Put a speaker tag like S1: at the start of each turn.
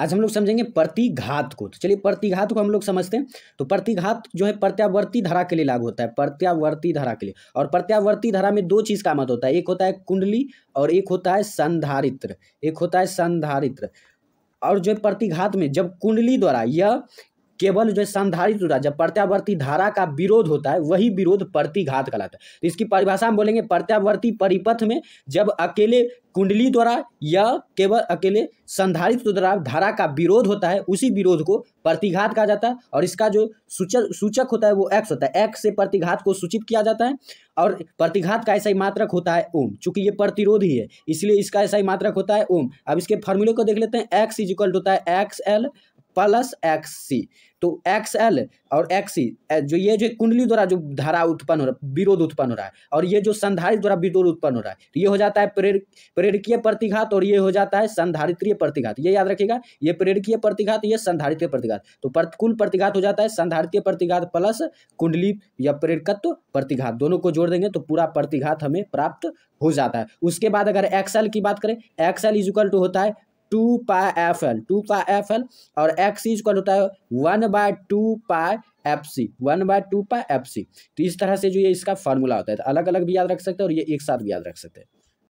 S1: आज हम लोग समझेंगे प्रतिघात को तो चलिए प्रतिघात को हम लोग समझते हैं तो प्रतिघात जो है प्रत्यावर्ती धारा के लिए लागू होता है प्रत्यावर्ती धारा के लिए और प्रत्यावर्ती धारा में दो चीज़ का मत होता है एक होता है कुंडली और एक होता है संधारित्र एक होता है संधारित्र और जो प्रतिघात में जब कुंडली द्वारा यह केवल जो संधारित रूढ़ा जब प्रत्यावर्ती धारा का विरोध होता है वही विरोध प्रतिघात कहलाता है तो इसकी परिभाषा हम बोलेंगे प्रत्यावर्ती परिपथ में जब अकेले कुंडली द्वारा या केवल अकेले संधारित द्वारा धारा का विरोध होता है उसी विरोध को प्रतिघात कहा जाता है और इसका जो सूचक सूचक होता है वो एक्स होता है एक्स से प्रतिघात को सूचित किया जाता है और प्रतिघात का ऐसा ही मात्रक होता है ओम चूंकि ये प्रतिरोध ही है इसलिए इसका ऐसा ही मात्रक होता है ओम अब इसके फॉर्मूले को देख लेते हैं एक्स इज इक्वल होता है x l plus x c तो एक्स एल और एक्स सी जो ये जो कुंडली द्वारा जो धारा उत्पन्न हो रहा है विरोध उत्पन्न हो रहा है और ये जो संधारित द्वारा विरोध उत्पन्न हो रहा है तो ये हो जाता है प्रेर प्रेरकीय प्रतिघात और ये हो जाता है संधारित्रीय प्रतिघात ये याद रखिएगा ये प्रेरकीय प्रतिघात ये संधारित्रीय प्रतिघात तो प्रतिकूल प्रतिघात हो जाता है संधारित्रीय प्रतिघात प्लस कुंडली या प्रेरकत्व प्रतिघात दोनों को जोड़ देंगे तो पूरा प्रतिघात हमें प्राप्त हो जाता है उसके बाद अगर एक्सएल की बात करें एक्सएल इज इक्वल टू होता है two pi f l two pi f l और एक्स इजक्वल होता है one by two pi f c one by two pi f c तो इस तरह से जो ये इसका फॉर्मूला होता है तो अलग अलग भी याद रख सकते हैं और ये एक साथ भी याद रख सकते हैं